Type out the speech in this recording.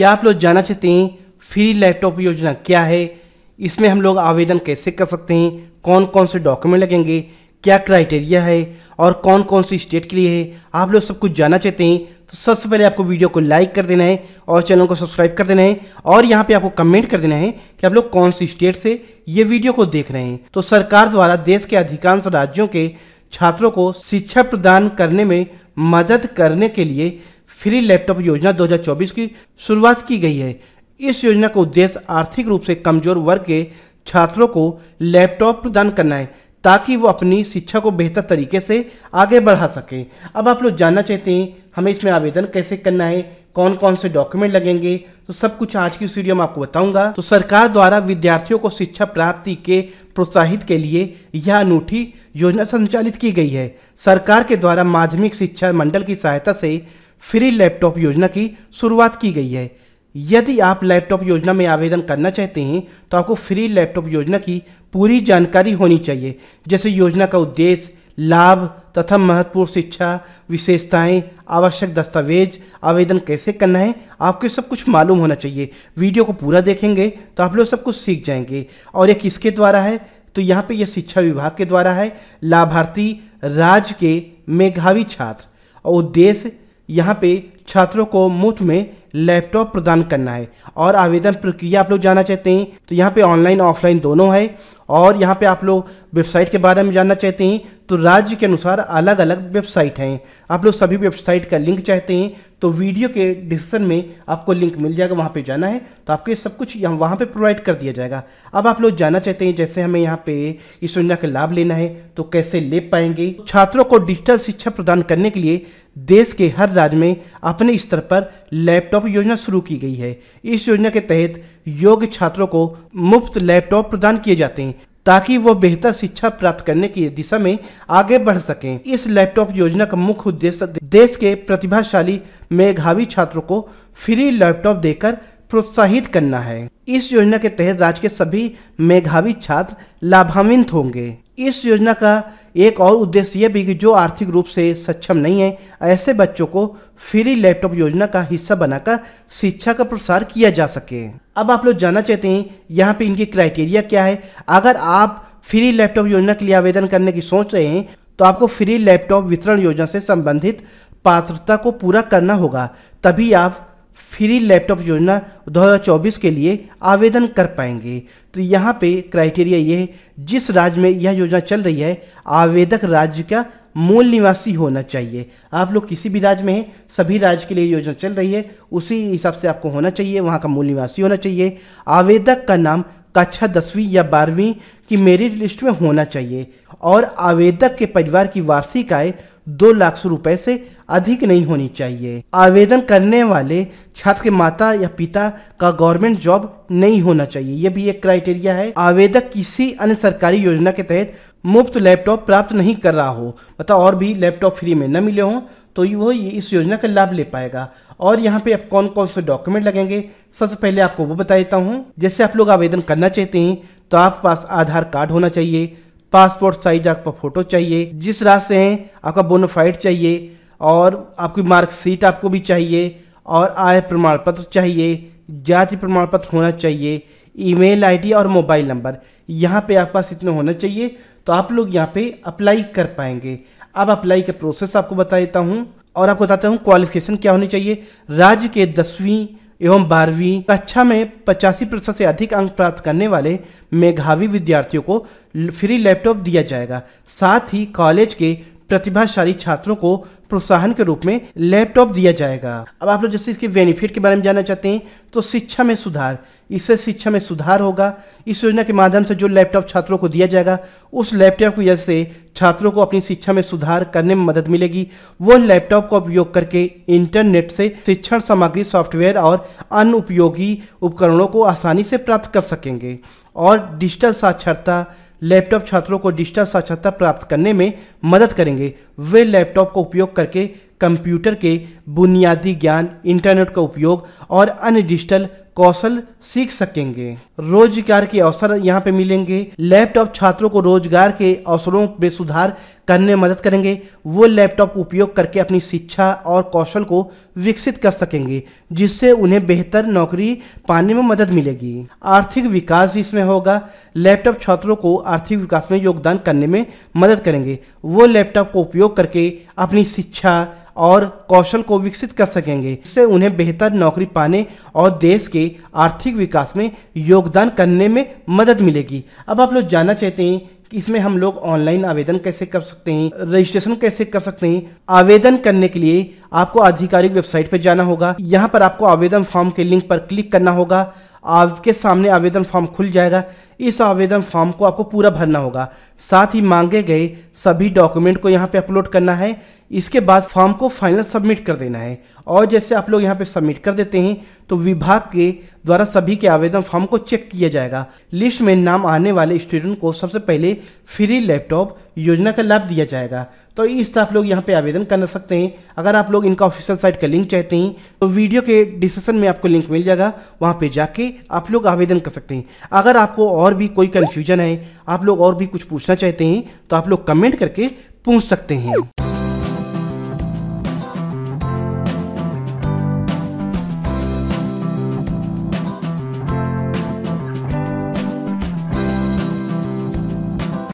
क्या आप लोग जानना चाहते हैं फ्री लैपटॉप योजना क्या है इसमें हम लोग आवेदन कैसे कर सकते हैं कौन कौन से डॉक्यूमेंट लगेंगे क्या क्राइटेरिया है और कौन कौन सी स्टेट के लिए है आप लोग सब कुछ जानना चाहते हैं तो सबसे पहले आपको वीडियो को लाइक कर देना है और चैनल को सब्सक्राइब कर देना है और यहाँ पे आपको कमेंट कर देना है कि आप लोग कौन सी स्टेट से ये वीडियो को देख रहे हैं तो सरकार द्वारा देश के अधिकांश राज्यों के छात्रों को शिक्षा प्रदान करने में मदद करने के लिए फ्री लैपटॉप योजना 2024 की शुरुआत की गई है इस योजना का उद्देश्य आर्थिक रूप से कमजोर वर्ग के छात्रों को लैपटॉप प्रदान करना है ताकि वो अपनी शिक्षा को बेहतर तरीके से आगे बढ़ा सकें अब आप लोग जानना चाहते हैं हमें इसमें आवेदन कैसे करना है कौन कौन से डॉक्यूमेंट लगेंगे तो सब कुछ आज की वीडियो में आपको बताऊंगा तो सरकार द्वारा विद्यार्थियों को शिक्षा प्राप्ति के प्रोत्साहित के लिए यह अनूठी योजना संचालित की गई है सरकार के द्वारा माध्यमिक शिक्षा मंडल की सहायता से फ्री लैपटॉप योजना की शुरुआत की गई है यदि आप लैपटॉप योजना में आवेदन करना चाहते हैं तो आपको फ्री लैपटॉप योजना की पूरी जानकारी होनी चाहिए जैसे योजना का उद्देश्य लाभ तथा महत्वपूर्ण शिक्षा विशेषताएं आवश्यक दस्तावेज आवेदन कैसे करना है आपको सब कुछ मालूम होना चाहिए वीडियो को पूरा देखेंगे तो आप लोग सब कुछ सीख जाएंगे और ये किसके द्वारा है तो यहाँ पे यह शिक्षा विभाग के द्वारा है लाभार्थी राज्य के मेघावी छात्र और उद्देश्य यहाँ पे छात्रों को मुफ्त में लैपटॉप प्रदान करना है और आवेदन प्रक्रिया आप लोग जानना चाहते हैं तो यहाँ पे ऑनलाइन ऑफलाइन दोनों है और यहाँ पे आप लोग वेबसाइट के बारे में जानना चाहते हैं तो राज्य के अनुसार अलग अलग वेबसाइट हैं आप लोग सभी वेबसाइट का लिंक चाहते हैं तो वीडियो के डिस्क्रिप्शन में आपको लिंक मिल जाएगा वहाँ पे जाना है तो आपको ये सब कुछ यहाँ वहाँ पे प्रोवाइड कर दिया जाएगा अब आप लोग जाना चाहते हैं जैसे हमें यहाँ पे इस योजना का लाभ लेना है तो कैसे ले पाएंगे छात्रों को डिजिटल शिक्षा प्रदान करने के लिए देश के हर राज्य में अपने स्तर पर लैपटॉप योजना शुरू की गई है इस योजना के तहत योग्य छात्रों को मुफ्त लैपटॉप प्रदान किए जाते हैं ताकि वो बेहतर शिक्षा प्राप्त करने की दिशा में आगे बढ़ सकें इस लैपटॉप योजना का मुख्य उद्देश्य देश के प्रतिभाशाली मेघावी छात्रों को फ्री लैपटॉप देकर प्रोत्साहित करना है इस योजना के तहत राज्य के सभी मेघावी छात्र लाभान्वित होंगे इस योजना का एक और उद्देश्य यह भी कि जो आर्थिक रूप से सक्षम नहीं है ऐसे बच्चों को फ्री लैपटॉप योजना का हिस्सा बनाकर शिक्षा का प्रसार किया जा सके अब आप लोग जानना चाहते हैं यहाँ पे इनकी क्राइटेरिया क्या है अगर आप फ्री लैपटॉप योजना के लिए आवेदन करने की सोच रहे हैं तो आपको फ्री लैपटॉप वितरण योजना से संबंधित पात्रता को पूरा करना होगा तभी आप फ्री लैपटॉप योजना 2024 के लिए आवेदन कर पाएंगे तो यहाँ पे क्राइटेरिया ये है जिस राज्य में यह योजना चल रही है आवेदक राज्य का मूल निवासी होना चाहिए आप लोग किसी भी राज्य में हैं सभी राज्य के लिए योजना चल रही है उसी हिसाब से आपको होना चाहिए वहाँ का मूल निवासी होना चाहिए आवेदक का नाम कक्षा दसवीं या बारहवीं की मेरिट लिस्ट में होना चाहिए और आवेदक के परिवार की वार्षिक आय दो लाख रुपए से अधिक नहीं होनी चाहिए आवेदन करने वाले छात्र के माता या पिता का गवर्नमेंट जॉब नहीं होना चाहिए यह भी एक क्राइटेरिया है आवेदक किसी अन्य सरकारी योजना के तहत मुफ्त लैपटॉप प्राप्त नहीं कर रहा हो मतलब और भी लैपटॉप फ्री में न मिले हों तो वो इस योजना का लाभ ले पाएगा और यहाँ पे आप कौन कौन से डॉक्यूमेंट लगेंगे सबसे पहले आपको वो बता देता हूँ जैसे आप लोग आवेदन करना चाहते हैं तो आपके पास आधार कार्ड होना चाहिए पासपोर्ट साइज आपका फोटो चाहिए जिस राज से हैं आपका बोनोफाइड चाहिए और आपकी मार्कशीट आपको भी चाहिए और आय प्रमाण पत्र चाहिए जाति प्रमाण पत्र होना चाहिए ईमेल आईडी और मोबाइल नंबर यहाँ पे आपके पास इतने होना चाहिए तो आप लोग यहाँ पे अप्लाई कर पाएंगे अब अप्लाई का प्रोसेस आपको बता देता हूँ और आपको बताता हूँ क्वालिफिकेशन क्या होनी चाहिए राज्य के दसवीं एवं बारहवीं कक्षा में पचासी प्रतिशत से अधिक अंक प्राप्त करने वाले मेघावी विद्यार्थियों को फ्री लैपटॉप दिया जाएगा साथ ही कॉलेज के प्रतिभाशाली छात्रों को प्रोत्साहन के रूप में लैपटॉप दिया जाएगा अब आप लोग जैसे इसके बेनिफिट के बारे में जानना चाहते हैं तो शिक्षा में सुधार इससे शिक्षा में सुधार होगा इस योजना के माध्यम से जो लैपटॉप छात्रों को दिया जाएगा उस लैपटॉप की वजह से छात्रों को अपनी शिक्षा में सुधार करने में मदद मिलेगी वो लैपटॉप का उपयोग करके इंटरनेट से शिक्षण सामग्री सॉफ्टवेयर और अन्य उपयोगी उपकरणों को आसानी से प्राप्त कर सकेंगे और डिजिटल साक्षरता लैपटॉप छात्रों को डिजिटल साक्षरता प्राप्त करने में मदद करेंगे वे लैपटॉप का उपयोग करके कंप्यूटर के बुनियादी ज्ञान इंटरनेट का उपयोग और अन्य डिजिटल कौशल सीख सकेंगे रोजगार के अवसर यहाँ पे मिलेंगे लैपटॉप छात्रों को रोजगार के अवसरों में सुधार करने में मदद करेंगे वो लैपटॉप उपयोग करके अपनी शिक्षा और कौशल को विकसित कर सकेंगे जिससे उन्हें बेहतर नौकरी पाने में मदद मिलेगी आर्थिक विकास भी इसमें होगा लैपटॉप छात्रों को आर्थिक विकास में योगदान करने में मदद करेंगे वो लैपटॉप को उपयोग करके अपनी शिक्षा और कौशल को विकसित कर सकेंगे इससे उन्हें बेहतर नौकरी पाने और देश के आर्थिक विकास में योगदान करने में मदद मिलेगी अब आप लोग जानना चाहते हैं कि इसमें हम लोग ऑनलाइन आवेदन कैसे कर सकते हैं रजिस्ट्रेशन कैसे कर सकते हैं आवेदन करने के लिए आपको आधिकारिक वेबसाइट पर जाना होगा यहाँ पर आपको आवेदन फॉर्म के लिंक पर क्लिक करना होगा आपके सामने आवेदन फॉर्म खुल जाएगा इस आवेदन फॉर्म को आपको पूरा भरना होगा साथ ही मांगे गए सभी डॉक्यूमेंट को यहाँ पे अपलोड करना है इसके बाद फॉर्म को फाइनल सबमिट कर देना है और जैसे आप लोग यहाँ पे सबमिट कर देते हैं तो विभाग के द्वारा सभी के आवेदन फॉर्म को चेक किया जाएगा लिस्ट में नाम आने वाले स्टूडेंट को सबसे पहले फ्री लैपटॉप योजना का लाभ दिया जाएगा तो इस तरह आप लोग यहाँ पे आवेदन कर सकते हैं अगर आप लोग इनका ऑफिशियल साइट का लिंक चाहते हैं तो वीडियो के डिस्क्रिप्शन में आपको लिंक मिल जाएगा वहाँ पर जाके आप लोग आवेदन कर सकते हैं अगर आपको और और भी कोई कन्फ्यूजन है आप लोग और भी कुछ पूछना चाहते हैं तो आप लोग कमेंट करके पूछ सकते हैं